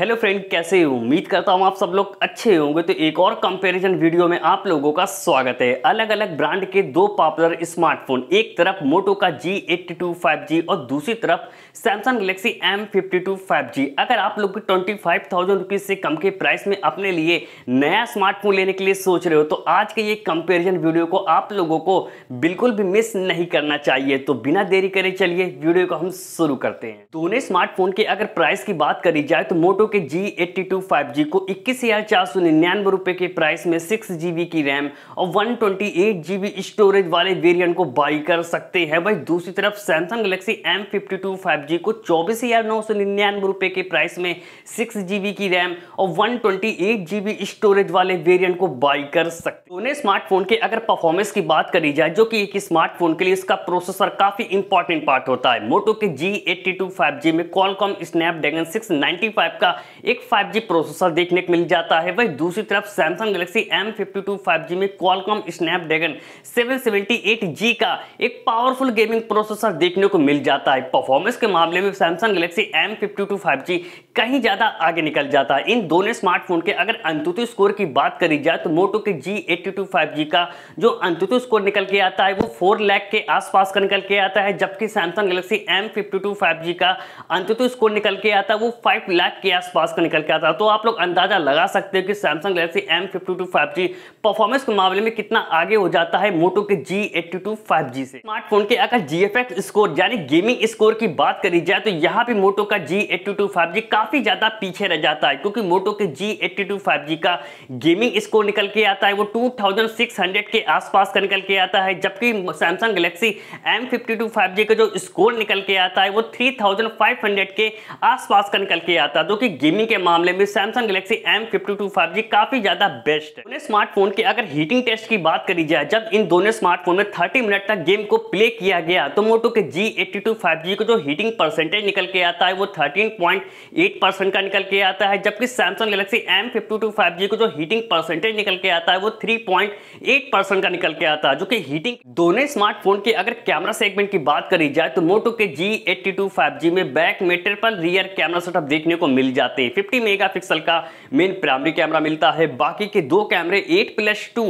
hello friend कैसे हो उम्मीद करता हूँ आप सब लोग अच्छे होंगे तो एक और कंपैरिजन वीडियो में आप लोगों का स्वागत है अलग अलग ब्रांड के दो पॉपुलर स्मार्टफोन एक तरफ मोटो का G82 5G और दूसरी तरफ सैमसंग गलेक्सी M52 5G अगर आप लोग ट्वेंटी फाइव से कम के प्राइस में अपने लिए नया स्मार्टफोन लेने के लिए सोच रहे हो तो आज के ये कंपेरिजन वीडियो को आप लोगों को बिल्कुल भी मिस नहीं करना चाहिए तो बिना देरी करे चलिए वीडियो को हम शुरू करते हैं दोनों तो स्मार्टफोन के अगर प्राइस की बात करी जाए तो मोटो मोटो के G eighty two five G को इक्कीस हज़ार चार सौ निन्यानवे रुपए के प्राइस में सिक्स जी बी की रैम और one twenty eight G B storage वाले वेरियंट को बाई कर सकते हैं भाई दूसरी तरफ Samsung Galaxy M fifty two five G को चौबीस हज़ार नौ सौ निन्यानवे रुपए के प्राइस में सिक्स जी बी की रैम और one twenty eight G B storage वाले वेरियंट को बाई कर सकते दोनों स्मार्टफोन के अगर परफॉर्मेंस की बात करी जाए जो कि एक स्मार्टफोन के लिए इसका प्रोसेसर काफ़ी इंपॉर्टेंट पार्ट होता है मोटो के G eighty two five G में Qualcomm Snapdragon six ninety five का का एक 5G प्रोसेसर देखने को मिल जाता है वही दूसरी तरफ सैमसंग गैलेक्सी M52 5G में क्वालकॉम स्नैपड्रैगन 778G का एक पावरफुल गेमिंग प्रोसेसर देखने को मिल जाता है परफॉर्मेंस के मामले में सैमसंग गैलेक्सी M52 5G कहीं ज़्यादा आगे निकल जाता है इन दोनों स्मार्टफोन के अगर अंतुतु स्कोर की बात करी जाए तो मोटो के जी एट्टी का जो अंतुतु स्कोर निकल के आता है वो फोर लैख के आसपास का निकल के आता है जबकि Samsung Galaxy M fifty two five G का अंतुतु स्कोर निकल के आता है वो फाइव लैख के आसपास का निकल के आता है तो आप लोग अंदाजा लगा सकते हो कि Samsung Galaxy M fifty two five G performance के मामले में कितना आगे हो जाता है मोटो के G eighty two five G से स्मार्टफोन के अगर जी एफ एक्स स्कोर यानी गेमिंग स्कोर की बात करी जाए तो यहाँ पे मोटो का G eighty two five G काफी ज्यादा पीछे रह जाता है क्योंकि मोटो के G eighty two five G का गेमिंग स्कोर निकल के आता है वो टू थाउजेंड सिक्स हंड्रेड के आसपास का निकल के आता है जबकि Samsung Galaxy M fifty two five G का जो स्कोर निकल के आता है वो थ्री थाउजेंड फाइव हंड्रेड के आसपास का निकल के आता है जो कि गेमिंग के मामले में Samsung Galaxy M fifty two five G काफी ज्यादा बेस्ट है स्मार्टफोन के अगर हीटिंग टेस्ट की बात करी जाए जब इन दोनों स्मार्टफोन में थर्टी मिनट तक गेम को प्ले किया गया तो मोटो के G eighty two five G को जो हीटिंग परसेंटेज निकल के आता है वो थर्टीन पॉइंट एट परसेंट का निकल के आता है जबकि Samsung Galaxy M fifty two five G को जो हीटिंग परसेंटेज निकल के आता है वो थ्री पॉइंट एट परसेंट का निकल के आता है जो कि हीटिंग दोनों स्मार्टफोन के अगर कैमरा सेगमेंट की बात करी जाए तो मोटो के G eighty two five G में बैक मेटर पर रियर कैमरा सेटअप देखने को मिल जाए जाते हैं फिफ्टी मेगा पिक्सल का मेन प्राइमरी कैमरा मिलता है बाकी के दो कैमरे eight plus two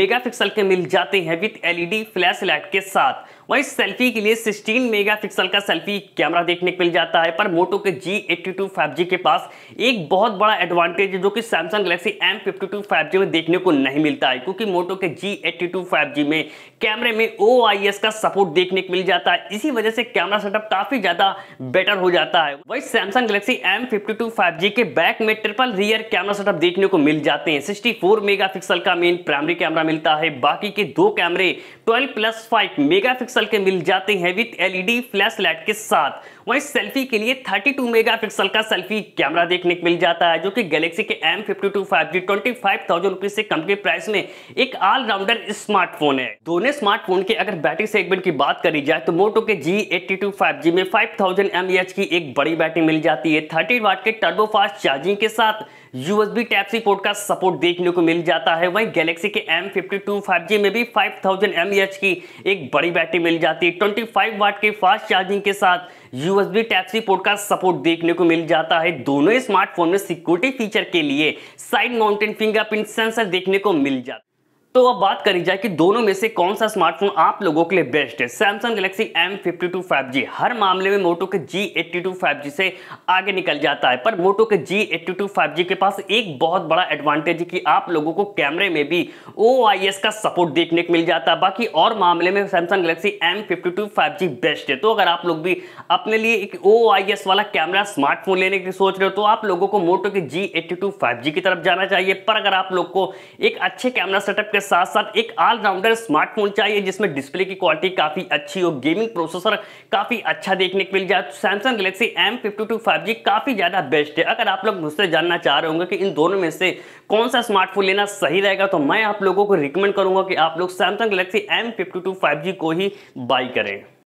mega pixel के मिल जाते हैं विथ एलईडी फ्लैश लाइट के साथ वही सेल्फी के लिए 16 मेगापिक्सल का सेल्फी कैमरा देखने को मिल जाता है पर मोटो के जी एट्टी टू के पास एक बहुत बड़ा एडवांटेज है जो कि सैमसंग गलेक्सी एम फिफ्टी में देखने को नहीं मिलता है क्योंकि मोटो के जी एट्टी में कैमरे में ओ का सपोर्ट देखने को मिल जाता है इसी वजह से कैमरा सेटअप काफी ज्यादा बेटर हो जाता है वही सैमसंग गलेक्सी एम फिफ्टी के बैक में ट्रिपल रियर कैमरा सेटअप देखने को मिल जाते हैं सिक्सटी मेगापिक्सल का मेन प्राइमरी कैमरा मिलता है बाकी के दो कैमरे ट्वेल्व प्लस फाइव मेगापिक्सल के मिल जाते हैं विथ एलईडी फ्लैश लाइट के साथ वहीं सेल्फी के लिए 32 मेगापिक्सल का सेल्फी कैमरा देखने को मिल जाता है जो कि गैलेक्सी के M fifty two five G twenty five thousand rupees से कम के प्राइस में एक ऑलराउंडर स्मार्टफोन है दोनों स्मार्टफोन के अगर बैटरी सेगमेंट की बात करी जाए तो मोटो के G eighty two five G में फाइव थाउजेंड एम एच की एक बड़ी बैटरी मिल जाती है थर्टी वाट के टर्बो फास्ट चार्जिंग के साथ USB Type-C पोर्ट का सपोर्ट देखने को मिल जाता है वहीं Galaxy के M52 5G में भी 5000 mAh की एक बड़ी बैटरी मिल जाती है 25 वाट के फास्ट चार्जिंग के साथ यूएसबी टाइप सी पोर्ट का सपोर्ट देखने को मिल जाता है दोनों स्मार्टफोन में सिक्योरिटी फीचर के लिए साइड माउंटेन फिंगरप्रिंट सेंसर देखने को मिल जाता है तो अब बात करी जाए कि दोनों में से कौन सा स्मार्टफोन आप लोगों के लिए बेस्ट है सैमसंग गैलेक्सी M52 5G हर मामले में मोटो के G82 5G से आगे निकल जाता है पर मोटो के G82 5G के पास एक बहुत बड़ा एडवांटेज है कि आप लोगों को कैमरे में भी OIS का सपोर्ट देखने को मिल जाता है बाकी और मामले में Samsung Galaxy M52 5G best है तो अगर आप लोग भी अपने लिए एक एस वाला कैमरा स्मार्टफोन लेने की सोच रहे हो तो आप लोगों को मोटो के फाइव जी की तरफ जाना चाहिए पर अगर आप लोग को एक अच्छे कैमरा सेटअप के साथ साथ एक ऑलराउंडर स्मार्टफोन चाहिए जिसमें डिस्प्ले की क्वालिटी काफ़ी अच्छी हो गेमिंग प्रोसेसर काफ़ी अच्छा देखने को मिल जाए तो Samsung Galaxy M fifty two five G काफ़ी ज़्यादा बेस्ट है अगर आप लोग मुझसे जानना चाह रहे होंगे कि इन दोनों में से कौन सा स्मार्टफोन लेना सही रहेगा तो मैं आप लोगों को रिकमेंड करूंगा कि आप लोग Samsung Galaxy M fifty two five G को ही बाई करें